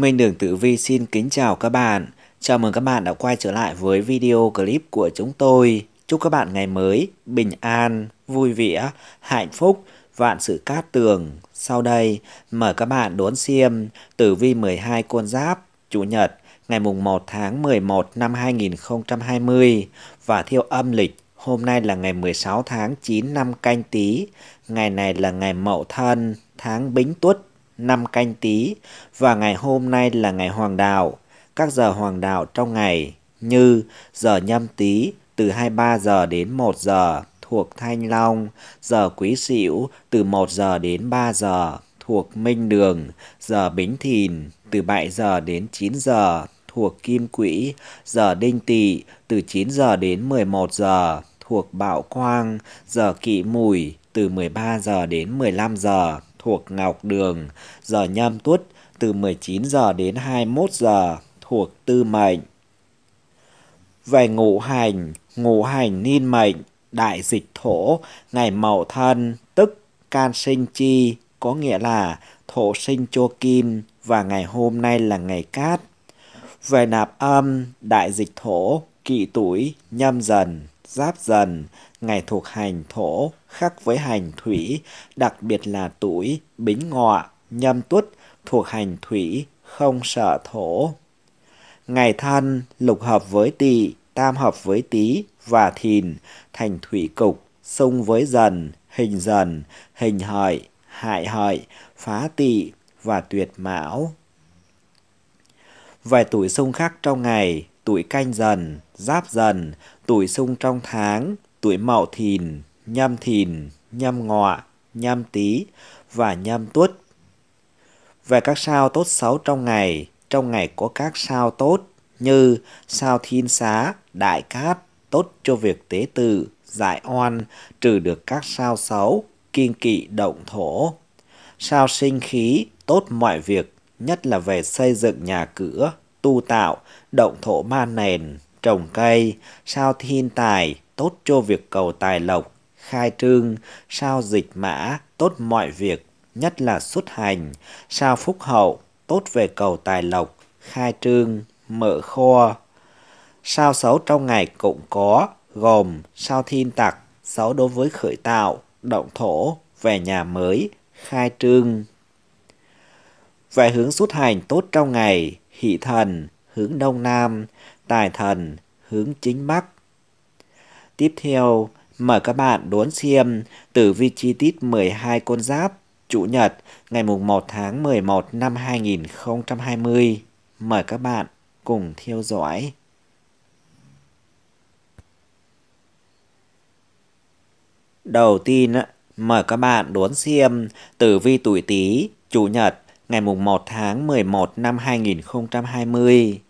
Minh Đường Tử Vi xin kính chào các bạn. Chào mừng các bạn đã quay trở lại với video clip của chúng tôi. Chúc các bạn ngày mới bình an, vui vẻ, hạnh phúc, vạn sự cát tường. Sau đây, mời các bạn đón xem Tử Vi 12 con giáp, Chủ nhật, ngày mùng 1 tháng 11 năm 2020 và theo âm lịch Hôm nay là ngày 16 tháng 9 năm canh Tý. ngày này là ngày mậu thân, tháng bính tuất năm canh tí và ngày hôm nay là ngày hoàng đạo. Các giờ hoàng đạo trong ngày như giờ nhâm tý từ 23 giờ đến 1 giờ thuộc Thanh Long, giờ Quý Sửu từ 1 giờ đến 3 giờ thuộc Minh Đường, giờ Bính Thìn từ 7 giờ đến 9 giờ thuộc Kim Quỹ, giờ Đinh Tỵ từ 9 giờ đến 11 giờ thuộc bạo Quang, giờ Kỵ Mùi từ 13 giờ đến 15 giờ thuộc Ngọc Đường, giờ nhâm Tuất từ 19 giờ đến 21 giờ thuộc Tư Mệnh. Về ngũ hành, ngũ hành niên mệnh, đại dịch thổ, ngày mậu thân, tức can sinh chi, có nghĩa là thổ sinh cho kim và ngày hôm nay là ngày cát. Về nạp âm, đại dịch thổ, kỵ tuổi, nhâm dần, giáp dần, ngày thuộc hành thổ, khác với hành thủy, đặc biệt là tuổi, bính ngọ, nhâm tuất, thuộc hành thủy, không sợ thổ. ngày thân lục hợp với tỵ, tam hợp với tý và thìn, thành thủy cục, xung với dần, hình dần, hình hợi, hại hợi, phá tỵ và tuyệt mão. Vài tuổi xung khắc trong ngày, tuổi canh dần, giáp dần, tuổi xung trong tháng, tuổi Mậu Thìn, Nhâm Thìn, Nhâm Ngọ, Nhâm Tý và Nhâm Tuất. Về các sao tốt xấu trong ngày, trong ngày có các sao tốt như sao Thiên Xá, Đại Cát, tốt cho việc tế tự, giải oan, trừ được các sao xấu, kiên kỵ động thổ. Sao sinh khí, tốt mọi việc, nhất là về xây dựng nhà cửa, tu tạo, động thổ ma nền, trồng cây, sao thiên tài, tốt cho việc cầu tài lộc, khai trương, sao dịch mã, tốt mọi việc, nhất là xuất hành, sao phúc hậu, tốt về cầu tài lộc, khai trương, mở kho. Sao xấu trong ngày cũng có, gồm sao thiên tặc, xấu đối với khởi tạo, động thổ, về nhà mới, khai trương. Về hướng xuất hành tốt trong ngày, hỷ thần, hướng đông nam, tài thần, hướng chính bắc, Tiếp theo, mời các bạn đốn xem tử vi chi tiết 12 con giáp Chủ nhật ngày mùng 1 tháng 11 năm 2020. Mời các bạn cùng theo dõi. Đầu tiên, mời các bạn đốn xem tử vi tuổi Tý, Chủ nhật ngày mùng 1 tháng 11 năm 2020.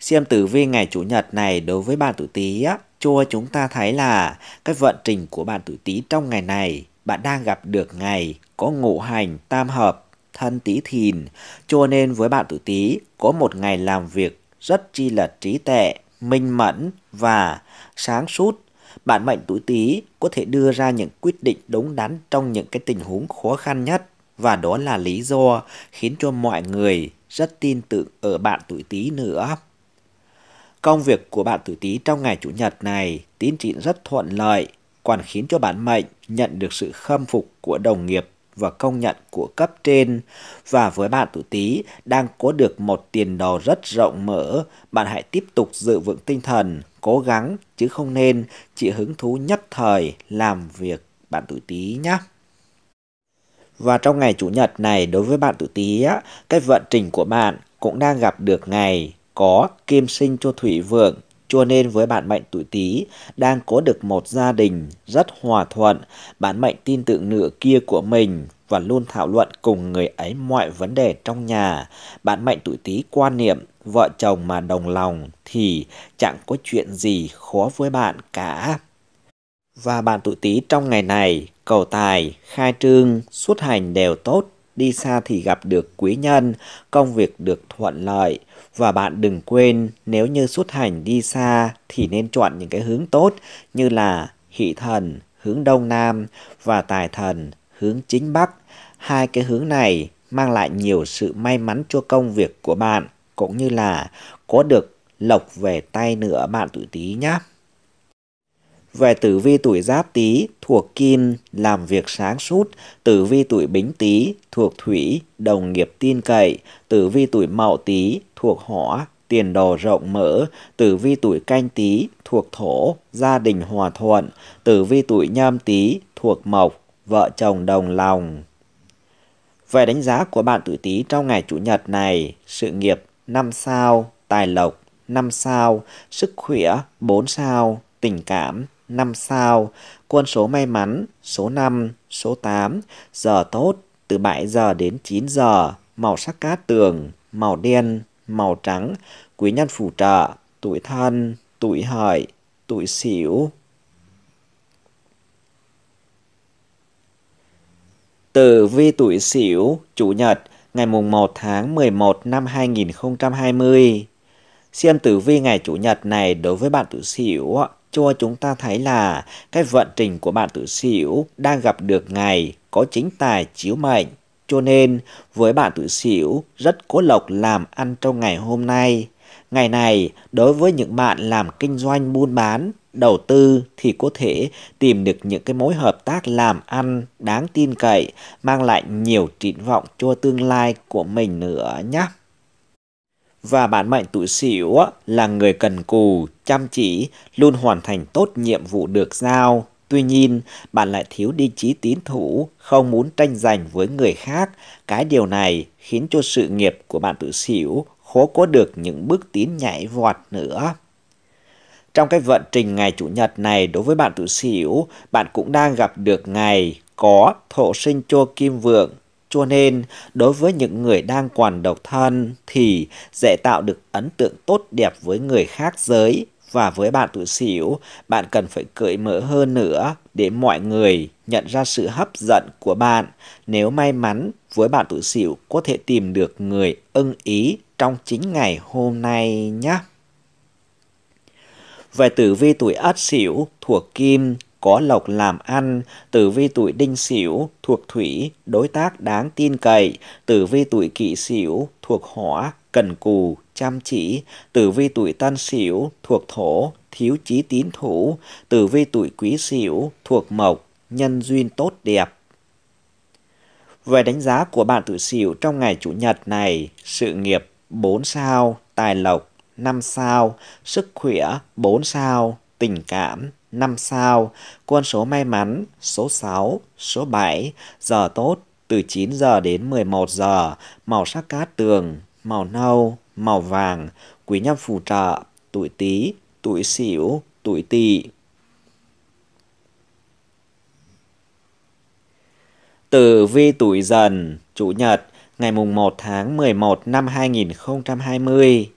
Xem tử vi ngày Chủ nhật này đối với bạn tuổi Tý á, cho chúng ta thấy là cái vận trình của bạn tuổi Tý trong ngày này, bạn đang gặp được ngày có ngũ hành tam hợp thân Tý Thìn, cho nên với bạn tuổi Tý có một ngày làm việc rất chi là trí tệ, minh mẫn và sáng suốt. Bạn mệnh tuổi Tý có thể đưa ra những quyết định đúng đắn trong những cái tình huống khó khăn nhất và đó là lý do khiến cho mọi người rất tin tưởng ở bạn tuổi Tý nữa. Công việc của bạn tử tí trong ngày Chủ nhật này tín trị rất thuận lợi, còn khiến cho bản mệnh nhận được sự khâm phục của đồng nghiệp và công nhận của cấp trên. Và với bạn tử tí đang có được một tiền đồ rất rộng mở, bạn hãy tiếp tục giữ vững tinh thần, cố gắng chứ không nên chỉ hứng thú nhất thời làm việc bạn tử tí nhé. Và trong ngày Chủ nhật này đối với bạn tử tí, á, cái vận trình của bạn cũng đang gặp được ngày có kim sinh cho thủy vượng, cho nên với bạn mệnh tuổi Tý đang có được một gia đình rất hòa thuận, bạn mệnh tin tưởng nửa kia của mình và luôn thảo luận cùng người ấy mọi vấn đề trong nhà. Bạn mệnh tuổi Tý quan niệm vợ chồng mà đồng lòng thì chẳng có chuyện gì khó với bạn cả. Và bạn tuổi Tý trong ngày này, cầu tài, khai trương, xuất hành đều tốt, đi xa thì gặp được quý nhân, công việc được thuận lợi và bạn đừng quên nếu như xuất hành đi xa thì nên chọn những cái hướng tốt như là hỷ thần hướng đông nam và tài thần hướng chính bắc. Hai cái hướng này mang lại nhiều sự may mắn cho công việc của bạn cũng như là có được lộc về tay nữa bạn tuổi tí nhé về tử vi tuổi giáp tý thuộc kim làm việc sáng suốt tử vi tuổi bính tý thuộc thủy đồng nghiệp tin cậy tử vi tuổi mậu tý thuộc hỏa tiền đồ rộng mở tử vi tuổi canh tý thuộc thổ gia đình hòa thuận tử vi tuổi nhâm tý thuộc mộc vợ chồng đồng lòng về đánh giá của bạn tuổi tý trong ngày chủ nhật này sự nghiệp 5 sao tài lộc 5 sao sức khỏe 4 sao tình cảm 5 sao, quân số may mắn, số 5, số 8, giờ tốt, từ 7 giờ đến 9 giờ, màu sắc cát tường, màu đen, màu trắng, quý nhân phù trợ, tuổi thân, tuổi hợi, tuổi xỉu. Tử vi tuổi xỉu, Chủ nhật, ngày mùng 1 tháng 11 năm 2020. Xem tử vi ngày Chủ nhật này đối với bạn tuổi xỉu cho chúng ta thấy là cái vận trình của bạn tử xỉu đang gặp được ngày có chính tài chiếu mệnh. Cho nên, với bạn tử xỉu rất cố lộc làm ăn trong ngày hôm nay. Ngày này, đối với những bạn làm kinh doanh buôn bán, đầu tư thì có thể tìm được những cái mối hợp tác làm ăn đáng tin cậy, mang lại nhiều triển vọng cho tương lai của mình nữa nhé và bạn mệnh tuổi sửu là người cần cù, chăm chỉ, luôn hoàn thành tốt nhiệm vụ được giao. Tuy nhiên, bạn lại thiếu đi trí tín thủ, không muốn tranh giành với người khác. Cái điều này khiến cho sự nghiệp của bạn tự xỉu khó có được những bước tiến nhảy vọt nữa. Trong cái vận trình ngày Chủ nhật này đối với bạn tự xỉu, bạn cũng đang gặp được ngày có thổ sinh cho kim vượng cho nên, đối với những người đang còn độc thân thì dễ tạo được ấn tượng tốt đẹp với người khác giới và với bạn tuổi sửu bạn cần phải cởi mở hơn nữa để mọi người nhận ra sự hấp dẫn của bạn. Nếu may mắn, với bạn tuổi sửu có thể tìm được người ưng ý trong chính ngày hôm nay nhé. Về tử vi tuổi Ất Sửu thuộc Kim có lộc làm ăn, tử vi tuổi đinh sửu thuộc thủy, đối tác đáng tin cậy, tử vi tuổi kỷ sửu thuộc hỏa, cần cù, chăm chỉ, tử vi tuổi tân sửu thuộc thổ, thiếu chí tín thủ, tử vi tuổi quý sửu thuộc mộc, nhân duyên tốt đẹp. Về đánh giá của bạn tuổi sửu trong ngày chủ nhật này, sự nghiệp 4 sao, tài lộc 5 sao, sức khỏe 4 sao, tình cảm 5 sao, quân số may mắn, số 6, số 7, giờ tốt từ 9 giờ đến 11 giờ, màu sắc cát tường, màu nâu, màu vàng, quý nhân phù trợ, tuổi Tý, tuổi Sửu, tuổi Tỵ. Tử vi tuổi dần, chủ nhật, ngày mùng 1 tháng 11 năm 2020.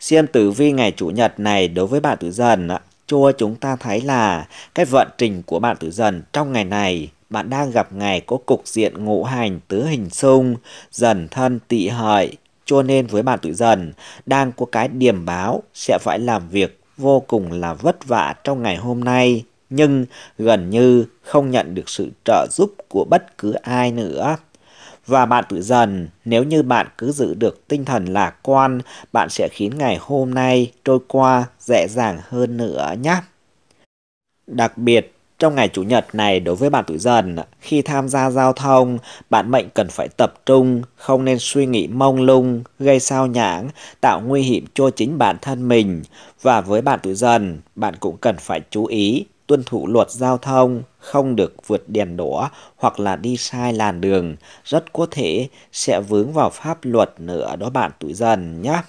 Xem tử vi ngày chủ nhật này đối với bạn tử dần ạ cho chúng ta thấy là cái vận trình của bạn tử dần trong ngày này bạn đang gặp ngày có cục diện ngũ hành tứ hình xung dần thân tỵ hợi cho nên với bạn tuổi dần đang có cái điểm báo sẽ phải làm việc vô cùng là vất vả trong ngày hôm nay nhưng gần như không nhận được sự trợ giúp của bất cứ ai nữa và bạn tự dần. Nếu như bạn cứ giữ được tinh thần lạc quan, bạn sẽ khiến ngày hôm nay trôi qua dễ dàng hơn nữa nhé. Đặc biệt, trong ngày Chủ nhật này đối với bạn tuổi dần, khi tham gia giao thông, bạn mệnh cần phải tập trung, không nên suy nghĩ mông lung, gây sao nhãng, tạo nguy hiểm cho chính bản thân mình. Và với bạn tuổi dần, bạn cũng cần phải chú ý tuân thủ luật giao thông, không được vượt đèn đỏ hoặc là đi sai làn đường, rất có thể sẽ vướng vào pháp luật nữa đó bạn tuổi dần nhé.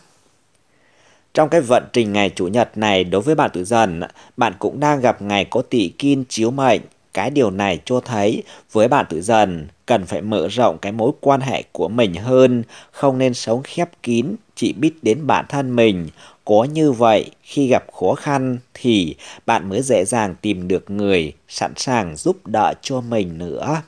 Trong cái vận trình ngày Chủ nhật này đối với bạn tuổi dần, bạn cũng đang gặp ngày có tỷ kim chiếu mệnh. Cái điều này cho thấy với bạn tuổi dần cần phải mở rộng cái mối quan hệ của mình hơn, không nên sống khép kín, chỉ biết đến bản thân mình, có như vậy, khi gặp khó khăn thì bạn mới dễ dàng tìm được người sẵn sàng giúp đỡ cho mình nữa.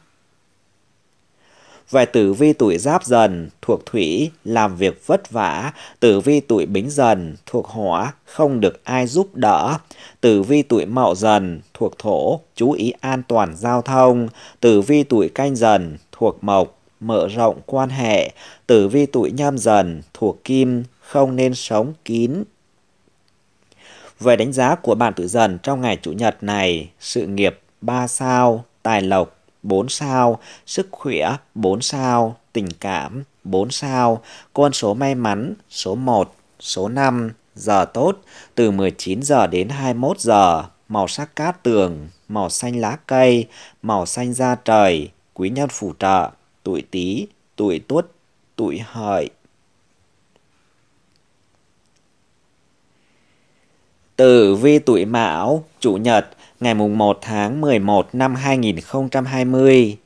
Về tử vi tuổi giáp dần thuộc thủy, làm việc vất vả. Tử vi tuổi bính dần thuộc hỏa, không được ai giúp đỡ. Tử vi tuổi mậu dần thuộc thổ, chú ý an toàn giao thông. Tử vi tuổi canh dần thuộc mộc, mở rộng quan hệ. Tử vi tuổi nhâm dần thuộc kim, không nên sống kín. Về đánh giá của bạn tử dần trong ngày Chủ nhật này, sự nghiệp 3 sao, tài lộc 4 sao, sức khỏe 4 sao, tình cảm 4 sao, con số may mắn số 1, số 5, giờ tốt từ 19 giờ đến 21 giờ, màu sắc cát tường, màu xanh lá cây, màu xanh da trời, quý nhân phù trợ, tuổi Tý, tuổi Tuất, tuổi Hợi. Tử vi tuổi Mão, Chủ nhật, ngày mùng 1 tháng 11 năm 2020.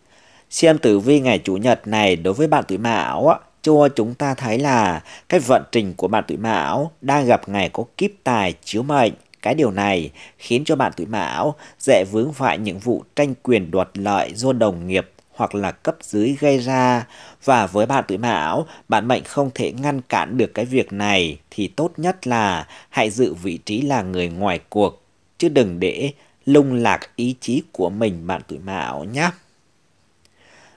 Xem tử vi ngày Chủ nhật này đối với bạn tuổi Mão cho chúng ta thấy là cái vận trình của bạn tuổi Mão đang gặp ngày có kíp tài chiếu mệnh. Cái điều này khiến cho bạn tuổi Mão dễ vướng phải những vụ tranh quyền đoạt lợi do đồng nghiệp hoặc là cấp dưới gây ra và với bạn tuổi mão bạn mệnh không thể ngăn cản được cái việc này thì tốt nhất là hãy giữ vị trí là người ngoài cuộc chứ đừng để lung lạc ý chí của mình bạn tuổi mão nhé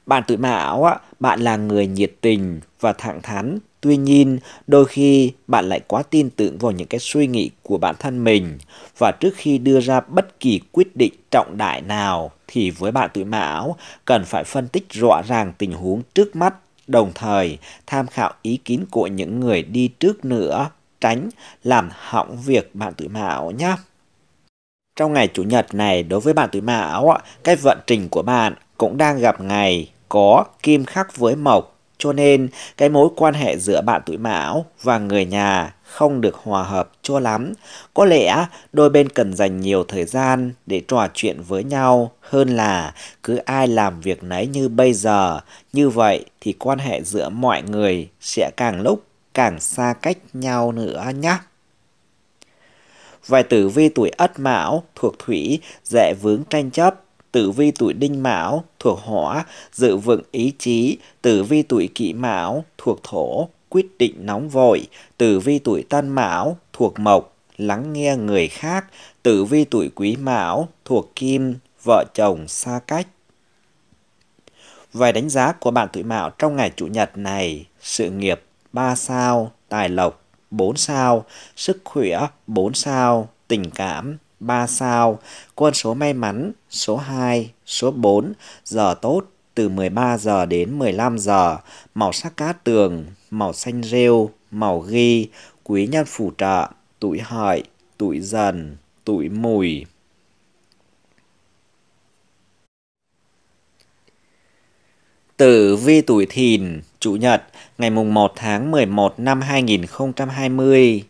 bạn tuổi mão bạn là người nhiệt tình và thẳng thắn Tuy nhiên, đôi khi bạn lại quá tin tưởng vào những cái suy nghĩ của bản thân mình và trước khi đưa ra bất kỳ quyết định trọng đại nào thì với bạn tuổi Mão cần phải phân tích rõ ràng tình huống trước mắt, đồng thời tham khảo ý kiến của những người đi trước nữa, tránh làm hỏng việc bạn tuổi Mão nhé. Trong ngày Chủ nhật này, đối với bạn tuổi Mão, cái vận trình của bạn cũng đang gặp ngày có kim khắc với mộc cho nên, cái mối quan hệ giữa bạn tuổi mão và người nhà không được hòa hợp cho lắm. Có lẽ đôi bên cần dành nhiều thời gian để trò chuyện với nhau hơn là cứ ai làm việc nấy như bây giờ. Như vậy thì quan hệ giữa mọi người sẽ càng lúc càng xa cách nhau nữa nhé. Vài tử vi tuổi Ất Mão thuộc Thủy dễ vướng tranh chấp tử vi tuổi đinh mão thuộc hỏa, dự vững ý chí, tử vi tuổi kỷ mão thuộc thổ, quyết định nóng vội, tử vi tuổi tân mão thuộc mộc, lắng nghe người khác, tử vi tuổi quý mão thuộc kim, vợ chồng xa cách. Vài đánh giá của bạn tuổi mão trong ngày chủ nhật này, sự nghiệp 3 sao, tài lộc 4 sao, sức khỏe 4 sao, tình cảm 3 sao, quân số may mắn, số 2, số 4, giờ tốt từ 13 giờ đến 15 giờ, màu sắc cát tường, màu xanh rêu, màu ghi, quý nhân phù trợ, tuổi hợi, tuổi dần, tuổi mùi. Tử vi tuổi thìn, Chủ nhật, ngày mùng 1 tháng 11 năm 2020.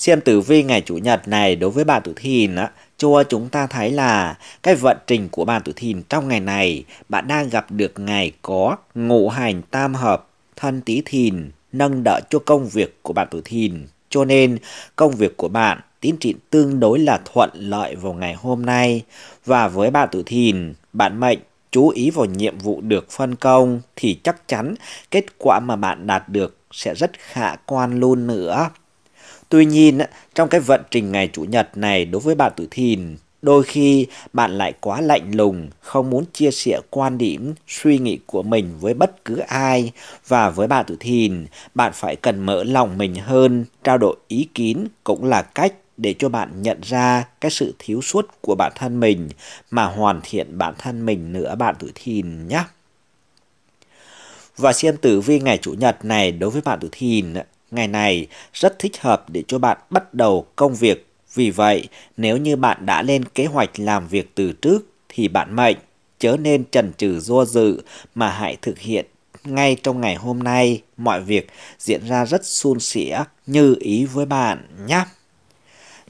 Xem tử vi ngày Chủ nhật này đối với bạn tuổi thìn á, cho chúng ta thấy là cái vận trình của bạn tuổi thìn trong ngày này bạn đang gặp được ngày có ngũ hành tam hợp thân tí thìn nâng đỡ cho công việc của bạn tuổi thìn. Cho nên công việc của bạn tiến triển tương đối là thuận lợi vào ngày hôm nay. Và với bạn tuổi thìn, bạn mệnh chú ý vào nhiệm vụ được phân công thì chắc chắn kết quả mà bạn đạt được sẽ rất khả quan luôn nữa. Tuy nhiên, trong cái vận trình ngày Chủ nhật này đối với bạn tuổi thìn, đôi khi bạn lại quá lạnh lùng, không muốn chia sẻ quan điểm, suy nghĩ của mình với bất cứ ai. Và với bạn tuổi thìn, bạn phải cần mở lòng mình hơn, trao đổi ý kiến cũng là cách để cho bạn nhận ra cái sự thiếu sót của bản thân mình mà hoàn thiện bản thân mình nữa bạn tuổi thìn nhé. Và xem tử vi ngày chủ nhật này đối với bạn tuổi thìn ngày này rất thích hợp để cho bạn bắt đầu công việc. Vì vậy, nếu như bạn đã lên kế hoạch làm việc từ trước thì bạn mệnh, chớ nên chần chừ do dự mà hãy thực hiện ngay trong ngày hôm nay mọi việc diễn ra rất suôn sẻ như ý với bạn nhé.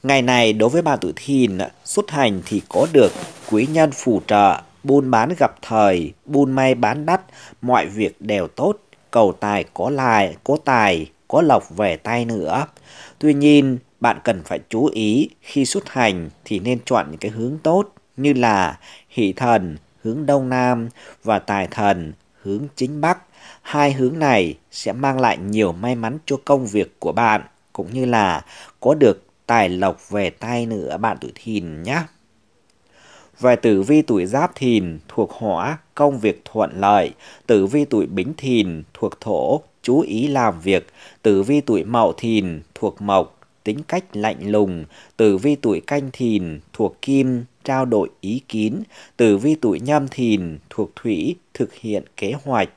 Ngày này đối với bạn tuổi thìn, xuất hành thì có được quý nhân phù trợ, buôn bán gặp thời, buôn may bán đắt, mọi việc đều tốt, cầu tài có lại, có tài, có lọc về tay nữa. Tuy nhiên, bạn cần phải chú ý khi xuất hành thì nên chọn những cái hướng tốt như là hỷ thần hướng đông nam và tài thần hướng chính bắc. Hai hướng này sẽ mang lại nhiều may mắn cho công việc của bạn cũng như là có được tài lộc về tay nữa bạn tuổi thìn nhé. Về tử vi tuổi giáp thìn thuộc hỏa, công việc thuận lợi. Tử vi tuổi bính thìn thuộc thổ, chú ý làm việc. Tử vi tuổi mậu thìn thuộc mộc, tính cách lạnh lùng. Tử vi tuổi canh thìn thuộc kim, trao đổi ý kiến. Tử vi tuổi nhâm thìn thuộc thủy, thực hiện kế hoạch.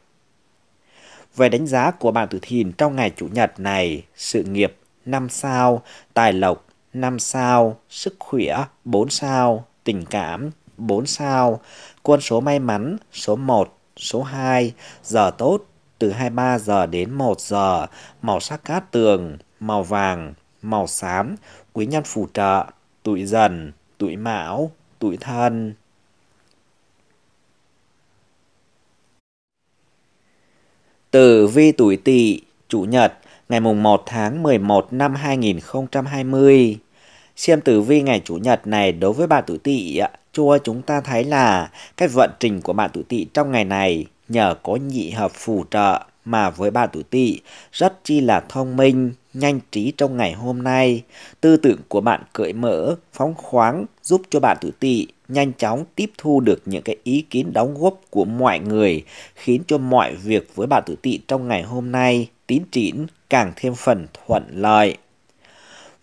Về đánh giá của bạn tử thìn trong ngày Chủ nhật này, sự nghiệp 5 sao, tài lộc 5 sao, sức khỏe 4 sao, tình cảm 4 sao, quân số may mắn số 1, số 2, giờ tốt từ 23 giờ đến 1 giờ, màu sắc cát tường, màu vàng, màu xám, quý nhân phù trợ, tuổi dần, tuổi mão, tuổi thân. Tử vi tuổi tỵ, chủ nhật, ngày mùng 1 tháng 11 năm 2020. Xem tử vi ngày Chủ nhật này đối với bạn tuổi tỵ, chua chúng ta thấy là cái vận trình của bạn tuổi tỵ trong ngày này nhờ có nhị hợp phù trợ mà với bạn tuổi tỵ rất chi là thông minh, nhanh trí trong ngày hôm nay. Tư tưởng của bạn cởi mở, phóng khoáng giúp cho bạn tuổi tỵ nhanh chóng tiếp thu được những cái ý kiến đóng góp của mọi người, khiến cho mọi việc với bạn tuổi tỵ trong ngày hôm nay tín chỉn càng thêm phần thuận lợi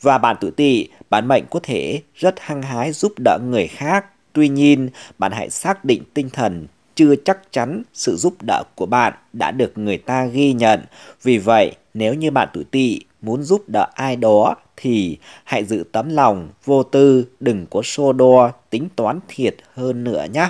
và bạn tuổi tỵ, bạn mệnh có thể rất hăng hái giúp đỡ người khác. Tuy nhiên, bạn hãy xác định tinh thần chưa chắc chắn sự giúp đỡ của bạn đã được người ta ghi nhận. Vì vậy, nếu như bạn tuổi tỵ muốn giúp đỡ ai đó thì hãy giữ tấm lòng vô tư, đừng có xô đo, tính toán thiệt hơn nữa nhé.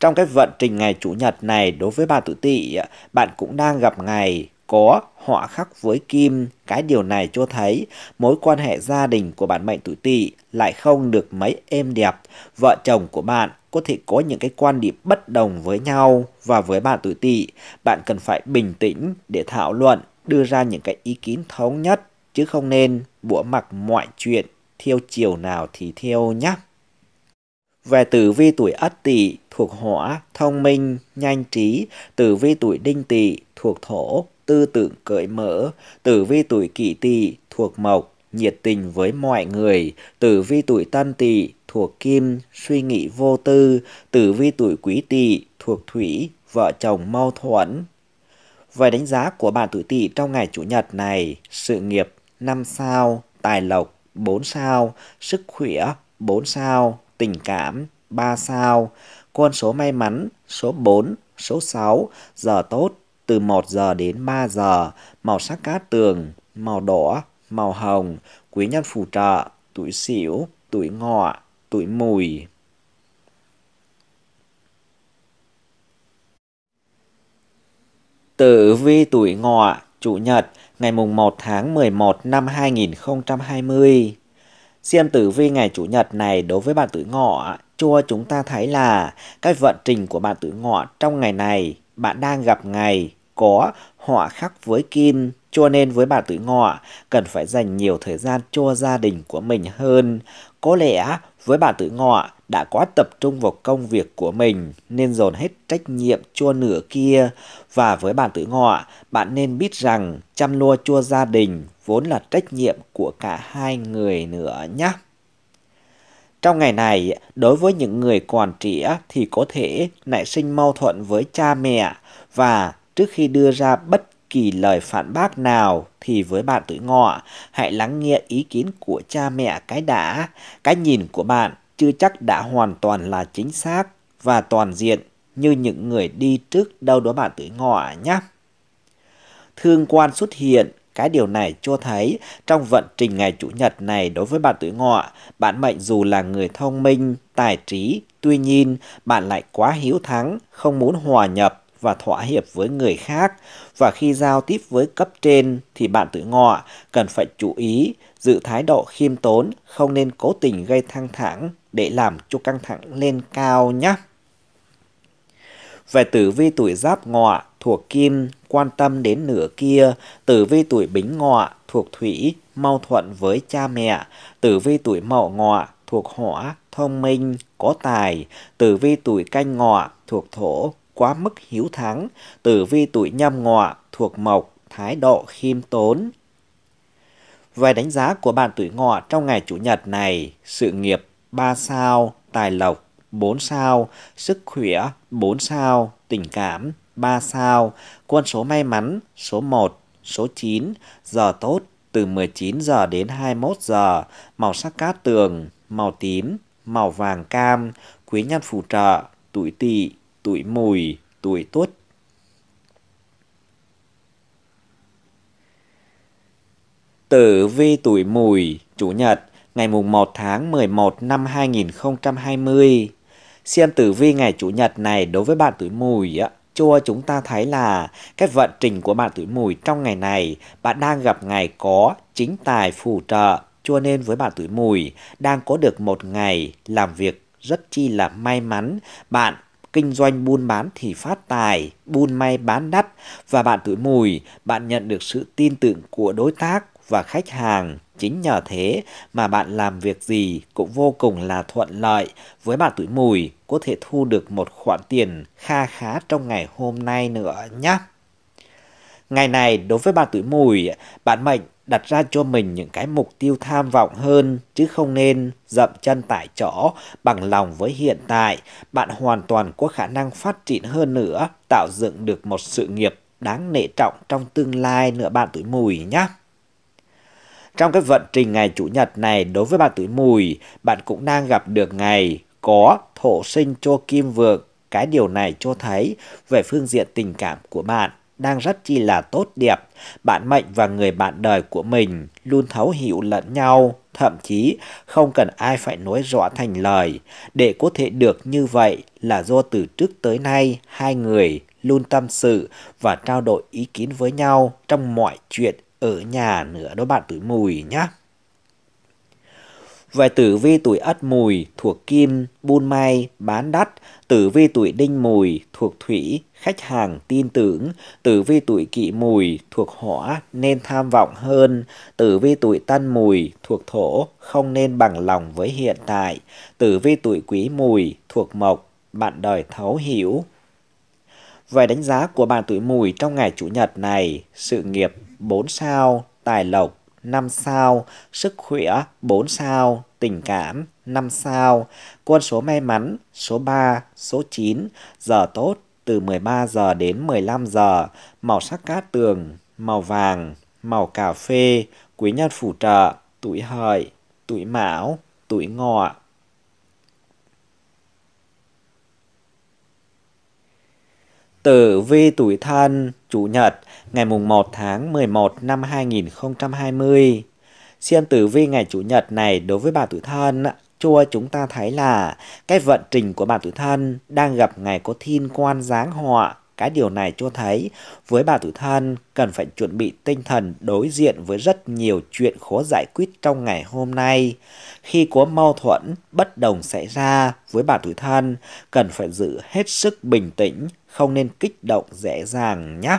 Trong cái vận trình ngày Chủ nhật này đối với bạn tuổi tỵ, bạn cũng đang gặp ngày có họa khắc với kim, cái điều này cho thấy mối quan hệ gia đình của bạn mệnh tuổi tỵ lại không được mấy êm đẹp. Vợ chồng của bạn có thể có những cái quan điểm bất đồng với nhau và với bạn tuổi tỵ, bạn cần phải bình tĩnh để thảo luận, đưa ra những cái ý kiến thống nhất chứ không nên bủa mặc mọi chuyện theo chiều nào thì theo nhé. Về tử vi tuổi Ất Tỵ thuộc Hỏa, thông minh, nhanh trí, tử vi tuổi Đinh Tỵ thuộc Thổ, tư tưởng cởi mở, tử vi tuổi kỷ tỵ thuộc mộc, nhiệt tình với mọi người, tử vi tuổi tân tỵ thuộc kim, suy nghĩ vô tư, tử vi tuổi quý tỵ thuộc thủy, vợ chồng mâu thuẫn. Về đánh giá của bạn tuổi tỵ trong ngày chủ nhật này, sự nghiệp 5 sao, tài lộc 4 sao, sức khỏe 4 sao, tình cảm 3 sao, con số may mắn số 4, số 6, giờ tốt từ 1 giờ đến 3 giờ, màu sắc cát tường, màu đỏ, màu hồng, quý nhân phù trợ, tuổi xỉu, tuổi ngọ, tuổi mùi. Tử vi tuổi ngọ, Chủ nhật, ngày mùng 1 tháng 11 năm 2020. Xem tử vi ngày Chủ nhật này đối với bạn tuổi ngọ, cho chúng ta thấy là cái vận trình của bạn tuổi ngọ trong ngày này, bạn đang gặp ngày có họa khắc với kim, cho nên với bà tuổi ngọ cần phải dành nhiều thời gian cho gia đình của mình hơn. Có lẽ với bà tuổi ngọ đã quá tập trung vào công việc của mình nên dồn hết trách nhiệm cho nửa kia và với bà tuổi ngọ bạn nên biết rằng chăm lo cho gia đình vốn là trách nhiệm của cả hai người nữa nhé. Trong ngày này, đối với những người còn trẻ thì có thể nảy sinh mâu thuẫn với cha mẹ và trước khi đưa ra bất kỳ lời phản bác nào thì với bạn tuổi ngọ, hãy lắng nghe ý kiến của cha mẹ cái đã. Cái nhìn của bạn chưa chắc đã hoàn toàn là chính xác và toàn diện như những người đi trước đâu đó bạn tuổi ngọ nhé. Thương quan xuất hiện, cái điều này cho thấy trong vận trình ngày Chủ nhật này đối với bạn tuổi ngọ, bạn mệnh dù là người thông minh, tài trí, tuy nhiên bạn lại quá hiếu thắng, không muốn hòa nhập và thỏa hiệp với người khác và khi giao tiếp với cấp trên thì bạn tuổi ngọ cần phải chú ý giữ thái độ khiêm tốn không nên cố tình gây căng thẳng để làm cho căng thẳng lên cao nhé về tử vi tuổi giáp ngọ thuộc kim quan tâm đến nửa kia tử vi tuổi bính ngọ thuộc thủy mau thuận với cha mẹ tử vi tuổi mậu ngọ thuộc hỏa thông minh có tài tử vi tuổi canh ngọ thuộc thổ quá mức hiếu thắng, tử vi tuổi nhâm ngọ, thuộc mộc, thái độ khiêm tốn. Về đánh giá của bạn tuổi ngọ trong ngày Chủ nhật này, sự nghiệp 3 sao, tài lộc 4 sao, sức khỏe 4 sao, tình cảm 3 sao, quân số may mắn số 1, số 9, giờ tốt từ 19 giờ đến 21 giờ, màu sắc cát tường, màu tím, màu vàng cam, quý nhân phù trợ, tuổi tỵ, tuổi mùi, tuổi tuất. Tử vi tuổi mùi, Chủ nhật, ngày mùng 1 tháng 11 năm 2020. Xem tử vi ngày Chủ nhật này đối với bạn tuổi mùi á, cho chúng ta thấy là cái vận trình của bạn tuổi mùi trong ngày này, bạn đang gặp ngày có chính tài phù trợ, cho nên với bạn tuổi mùi đang có được một ngày làm việc rất chi là may mắn, bạn kinh doanh buôn bán thì phát tài, buôn may bán đắt và bạn tuổi mùi, bạn nhận được sự tin tưởng của đối tác và khách hàng. Chính nhờ thế mà bạn làm việc gì cũng vô cùng là thuận lợi. Với bạn tuổi mùi có thể thu được một khoản tiền kha khá trong ngày hôm nay nữa nhé. Ngày này đối với bạn tuổi mùi, bạn mệnh đặt ra cho mình những cái mục tiêu tham vọng hơn chứ không nên dậm chân tại chỗ bằng lòng với hiện tại bạn hoàn toàn có khả năng phát triển hơn nữa tạo dựng được một sự nghiệp đáng nể trọng trong tương lai nữa bạn tuổi mùi nhé trong cái vận trình ngày chủ nhật này đối với bạn tuổi mùi bạn cũng đang gặp được ngày có thổ sinh cho kim vượng cái điều này cho thấy về phương diện tình cảm của bạn đang rất chi là tốt đẹp. Bạn mệnh và người bạn đời của mình luôn thấu hiểu lẫn nhau, thậm chí không cần ai phải nói rõ thành lời. Để có thể được như vậy là do từ trước tới nay hai người luôn tâm sự và trao đổi ý kiến với nhau trong mọi chuyện ở nhà nữa đó bạn tuổi mùi nhé. Về tử vi tuổi ất mùi thuộc kim, buôn may, bán đắt tử vi tuổi đinh mùi thuộc thủy, khách hàng tin tưởng, tử vi tuổi kỵ mùi thuộc hỏa nên tham vọng hơn, tử vi tuổi tân mùi thuộc thổ không nên bằng lòng với hiện tại, tử vi tuổi quý mùi thuộc mộc, bạn đời thấu hiểu. Về đánh giá của bạn tuổi mùi trong ngày Chủ nhật này, sự nghiệp 4 sao, tài lộc 5 sao, sức khỏe 4 sao, tình cảm, 5 sao, quân số may mắn, số 3, số 9, giờ tốt từ 13 giờ đến 15 giờ, màu sắc cát tường, màu vàng, màu cà phê, quý nhân phù trợ, tuổi hợi, tuổi mão, tuổi ngọ. Tử vi tuổi thân, chủ nhật, ngày mùng 1 tháng 11 năm 2020. Xem tử vi ngày Chủ nhật này đối với bà tuổi thân chua chúng ta thấy là cái vận trình của bà tuổi thân đang gặp ngày có thiên quan giáng họa cái điều này cho thấy với bà tuổi thân cần phải chuẩn bị tinh thần đối diện với rất nhiều chuyện khó giải quyết trong ngày hôm nay. Khi có mâu thuẫn, bất đồng xảy ra với bà tuổi thân cần phải giữ hết sức bình tĩnh, không nên kích động dễ dàng nhé.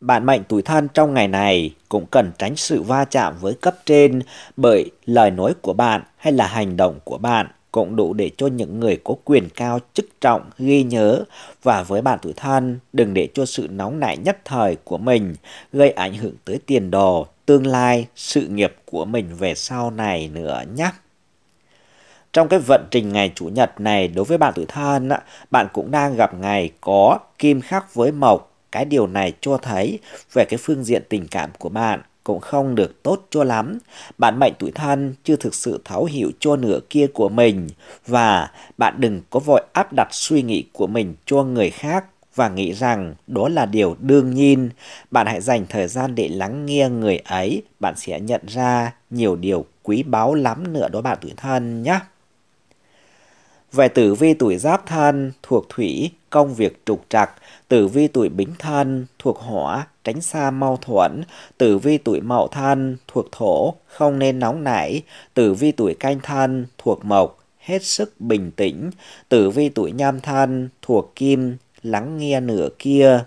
Bản mệnh tuổi thân trong ngày này cũng cần tránh sự va chạm với cấp trên bởi lời nói của bạn hay là hành động của bạn cũng đủ để cho những người có quyền cao chức trọng ghi nhớ và với bạn tuổi thân đừng để cho sự nóng nảy nhất thời của mình gây ảnh hưởng tới tiền đồ, tương lai, sự nghiệp của mình về sau này nữa nhé. Trong cái vận trình ngày Chủ nhật này đối với bạn tuổi thân, bạn cũng đang gặp ngày có kim khắc với mộc cái điều này cho thấy về cái phương diện tình cảm của bạn cũng không được tốt cho lắm. Bạn mệnh tuổi thân chưa thực sự thấu hiểu cho nửa kia của mình và bạn đừng có vội áp đặt suy nghĩ của mình cho người khác và nghĩ rằng đó là điều đương nhiên. Bạn hãy dành thời gian để lắng nghe người ấy, bạn sẽ nhận ra nhiều điều quý báu lắm nữa đó bạn tuổi thân nhé. Về tử vi tuổi giáp thân thuộc thủy, công việc trục trặc, tử vi tuổi bính thân thuộc hỏa, tránh xa mâu thuẫn, tử vi tuổi mậu thân thuộc thổ, không nên nóng nảy, tử vi tuổi canh thân thuộc mộc, hết sức bình tĩnh, tử vi tuổi nhâm thân thuộc kim, lắng nghe nửa kia.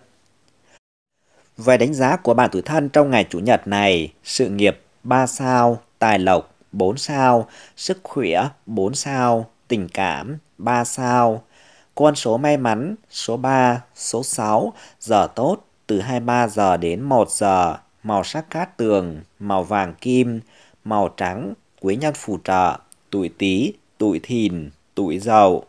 Về đánh giá của bạn tuổi thân trong ngày chủ nhật này, sự nghiệp 3 sao, tài lộc 4 sao, sức khỏe 4 sao, tình cảm, 3 sao. Con số may mắn, số 3, số 6, giờ tốt, từ 23 giờ đến 1 giờ, màu sắc cát tường, màu vàng kim, màu trắng, quý nhân phù trợ, tuổi tí, tuổi thìn, tuổi dậu.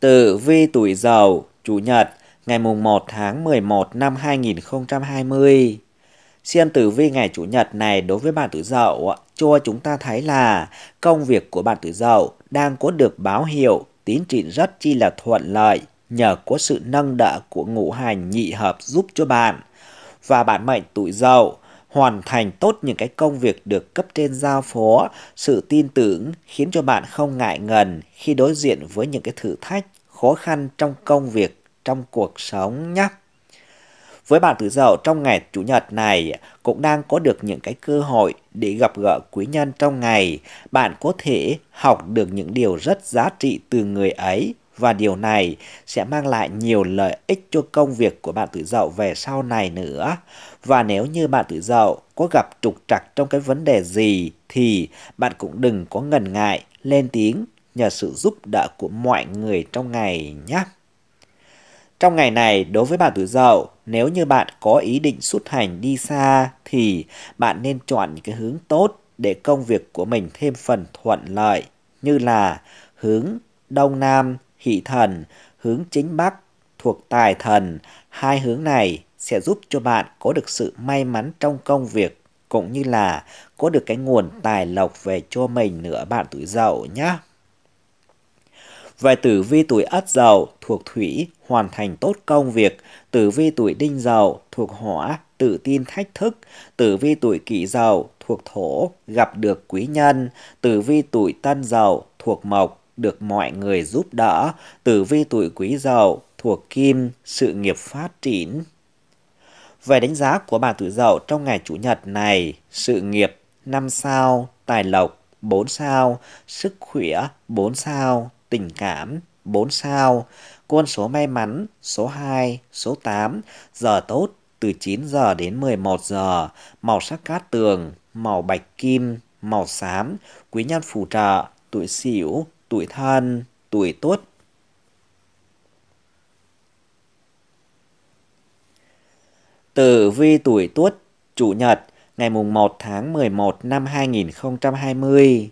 Tử vi tuổi dậu, Chủ nhật, ngày mùng 1 tháng 11 năm 2020. Xem tử vi ngày Chủ nhật này đối với bạn tuổi dậu cho chúng ta thấy là công việc của bạn tuổi dậu đang có được báo hiệu tiến trị rất chi là thuận lợi nhờ có sự nâng đỡ của ngũ hành nhị hợp giúp cho bạn. Và bạn mệnh tuổi dậu hoàn thành tốt những cái công việc được cấp trên giao phó, sự tin tưởng khiến cho bạn không ngại ngần khi đối diện với những cái thử thách, khó khăn trong công việc, trong cuộc sống nhé. Với bạn tử dậu trong ngày Chủ nhật này cũng đang có được những cái cơ hội để gặp gỡ quý nhân trong ngày. Bạn có thể học được những điều rất giá trị từ người ấy và điều này sẽ mang lại nhiều lợi ích cho công việc của bạn tự dậu về sau này nữa. Và nếu như bạn tự dậu có gặp trục trặc trong cái vấn đề gì thì bạn cũng đừng có ngần ngại lên tiếng nhờ sự giúp đỡ của mọi người trong ngày nhé. Trong ngày này, đối với bạn tuổi dậu, nếu như bạn có ý định xuất hành đi xa thì bạn nên chọn những cái hướng tốt để công việc của mình thêm phần thuận lợi như là hướng Đông Nam Hỷ Thần, hướng Chính Bắc thuộc Tài Thần. Hai hướng này sẽ giúp cho bạn có được sự may mắn trong công việc cũng như là có được cái nguồn tài lộc về cho mình nữa bạn tuổi dậu nhé. Về tử vi tuổi Ất Dậu thuộc Thủy hoàn thành tốt công việc, tử vi tuổi Đinh Dậu thuộc Hỏa tự tin thách thức, tử vi tuổi Kỷ Dậu thuộc Thổ gặp được quý nhân, tử vi tuổi Tân Dậu thuộc Mộc được mọi người giúp đỡ, tử vi tuổi Quý Dậu thuộc Kim sự nghiệp phát triển. Về đánh giá của bà tuổi Dậu trong ngày chủ nhật này, sự nghiệp năm sao, tài lộc 4 sao, sức khỏe 4 sao, tình cảm 4 sao, con số may mắn số 2, số 8, giờ tốt từ 9 giờ đến 11 giờ, màu sắc cát tường, màu bạch kim, màu xám, quý nhân phù trợ, tuổi sửu, tuổi thân, tuổi tốt. Tử vi tuổi tuất, chủ nhật, ngày mùng 1 tháng 11 năm 2020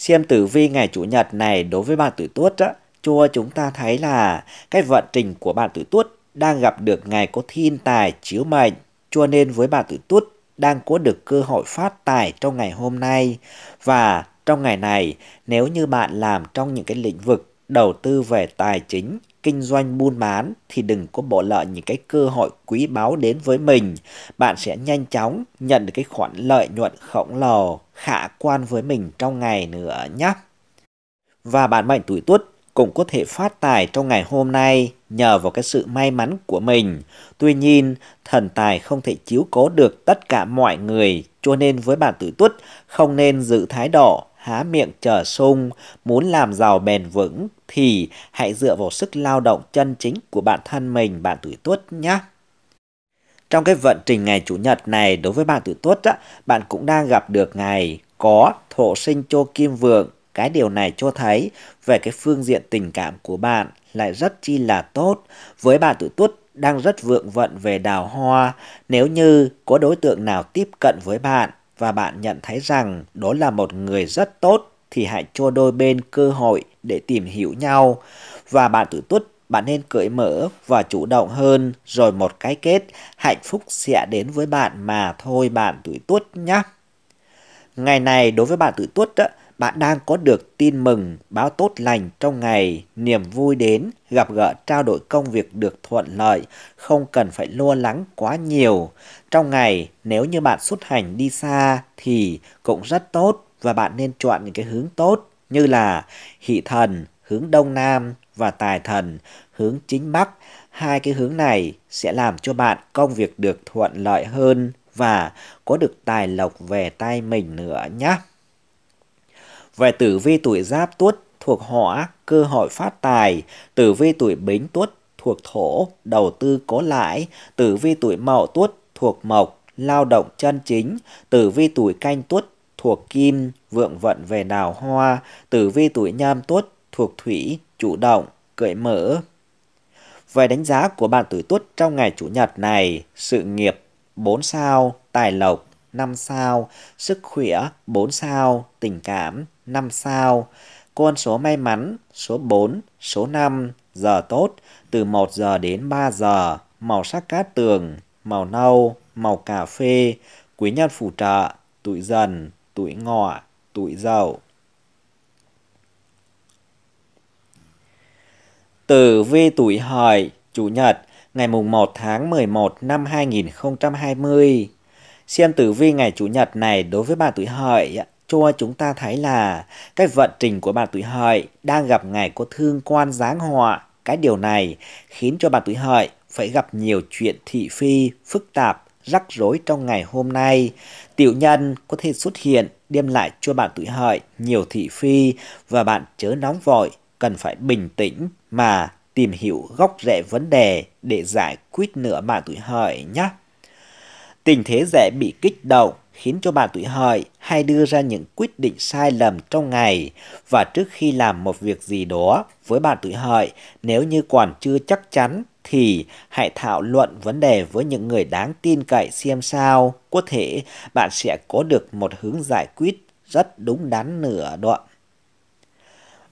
xem tử vi ngày Chủ nhật này đối với bạn tuổi tuất á, cho chúng ta thấy là cái vận trình của bạn tuổi tuất đang gặp được ngày có thiên tài chiếu mệnh. Cho nên với bạn tuổi tuất đang có được cơ hội phát tài trong ngày hôm nay. Và trong ngày này, nếu như bạn làm trong những cái lĩnh vực đầu tư về tài chính, kinh doanh buôn bán thì đừng có bỏ lỡ những cái cơ hội quý báu đến với mình. Bạn sẽ nhanh chóng nhận được cái khoản lợi nhuận khổng lồ khả quan với mình trong ngày nữa nhé. Và bạn mệnh tuổi tuất cũng có thể phát tài trong ngày hôm nay nhờ vào cái sự may mắn của mình. Tuy nhiên, thần tài không thể chiếu cố được tất cả mọi người, cho nên với bạn tuổi tuất không nên giữ thái độ há miệng chờ sung, muốn làm giàu bền vững thì hãy dựa vào sức lao động chân chính của bản thân mình, bạn tuổi tuất nhé. Trong cái vận trình ngày Chủ nhật này đối với bạn tuổi tuất á, bạn cũng đang gặp được ngày có thổ sinh chô kim vượng. Cái điều này cho thấy về cái phương diện tình cảm của bạn lại rất chi là tốt. Với bạn tuổi tuất đang rất vượng vận về đào hoa, nếu như có đối tượng nào tiếp cận với bạn và bạn nhận thấy rằng đó là một người rất tốt thì hãy cho đôi bên cơ hội để tìm hiểu nhau và bạn tự tuất bạn nên cởi mở và chủ động hơn rồi một cái kết hạnh phúc sẽ đến với bạn mà thôi bạn tuổi tuất nhé ngày này đối với bạn tuổi tuốt bạn đang có được tin mừng, báo tốt lành trong ngày, niềm vui đến, gặp gỡ trao đổi công việc được thuận lợi, không cần phải lo lắng quá nhiều. Trong ngày, nếu như bạn xuất hành đi xa thì cũng rất tốt và bạn nên chọn những cái hướng tốt như là hỷ thần hướng đông nam và tài thần hướng chính bắc. Hai cái hướng này sẽ làm cho bạn công việc được thuận lợi hơn và có được tài lộc về tay mình nữa nhé. Về tử vi tuổi giáp tuất thuộc hỏa, cơ hội phát tài, tử vi tuổi bính tuất thuộc thổ, đầu tư có lãi, tử vi tuổi mậu tuất thuộc mộc, lao động chân chính, tử vi tuổi canh tuất thuộc kim, vượng vận về đào hoa, tử vi tuổi nhâm tuất thuộc thủy, chủ động, cởi mở. Về đánh giá của bạn tuổi tuất trong ngày chủ nhật này, sự nghiệp 4 sao, tài lộc 5 sao, sức khỏe 4 sao, tình cảm 5 sao. Con số may mắn số 4, số 5, giờ tốt từ 1 giờ đến 3 giờ, màu sắc cát tường, màu nâu, màu cà phê, quý nhân phù trợ, tuổi dần, tuổi ngọ, tuổi dậu. Tử vi tuổi hợi, chủ nhật, ngày mùng 1 tháng 11 năm 2020. Xem tử vi ngày chủ nhật này đối với bà tuổi hợi cho chúng ta thấy là cái vận trình của bạn tuổi hợi đang gặp ngày có thương quan giáng họa. Cái điều này khiến cho bạn tuổi hợi phải gặp nhiều chuyện thị phi, phức tạp, rắc rối trong ngày hôm nay. Tiểu nhân có thể xuất hiện đem lại cho bạn tuổi hợi nhiều thị phi và bạn chớ nóng vội, cần phải bình tĩnh mà tìm hiểu gốc rễ vấn đề để giải quyết nửa bạn tuổi hợi nhé. Tình thế dễ bị kích động khiến cho bạn tuổi hợi hay đưa ra những quyết định sai lầm trong ngày và trước khi làm một việc gì đó với bạn tuổi hợi nếu như còn chưa chắc chắn thì hãy thảo luận vấn đề với những người đáng tin cậy xem sao có thể bạn sẽ có được một hướng giải quyết rất đúng đắn nữa đó.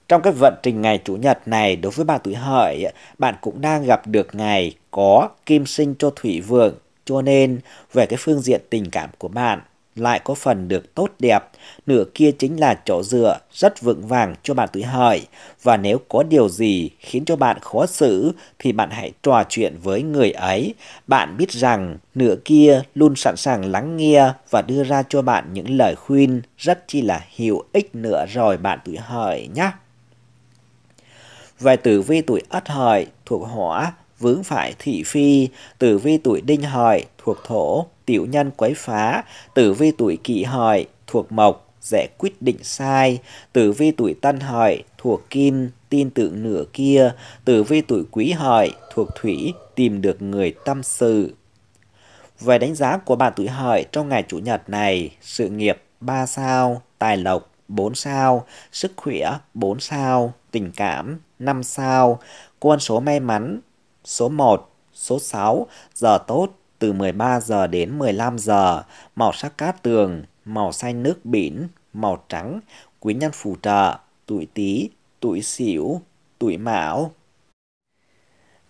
Trong cái vận trình ngày Chủ nhật này đối với bạn tuổi hợi, bạn cũng đang gặp được ngày có kim sinh cho thủy vượng cho nên về cái phương diện tình cảm của bạn lại có phần được tốt đẹp, nửa kia chính là chỗ dựa rất vững vàng cho bạn tuổi Hợi Và nếu có điều gì khiến cho bạn khó xử thì bạn hãy trò chuyện với người ấy. Bạn biết rằng nửa kia luôn sẵn sàng lắng nghe và đưa ra cho bạn những lời khuyên rất chi là hữu ích nữa rồi bạn tuổi Hợi nhé. Về tử vi tuổi ất hợi thuộc hỏa vướng phải thị phi, tử vi tuổi đinh hợi thuộc thổ tiểu nhân quấy phá, tử vi tuổi kỷ hỏi thuộc mộc, dễ quyết định sai, tử vi tuổi tân hỏi thuộc kim, tin tưởng nửa kia, tử vi tuổi quý hỏi thuộc thủy, tìm được người tâm sự. Về đánh giá của bạn tuổi hợi trong ngày chủ nhật này, sự nghiệp 3 sao, tài lộc 4 sao, sức khỏe 4 sao, tình cảm 5 sao, quân số may mắn số 1, số 6, giờ tốt từ 13 giờ đến 15 giờ, màu sắc cát tường, màu xanh nước biển, màu trắng, quý nhân phù trợ, tuổi Tý, tuổi Sửu, tuổi Mão.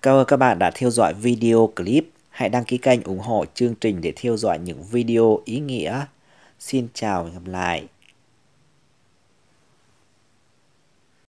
Cảm ơn các bạn đã theo dõi video clip. Hãy đăng ký kênh ủng hộ chương trình để theo dõi những video ý nghĩa. Xin chào và hẹn gặp lại.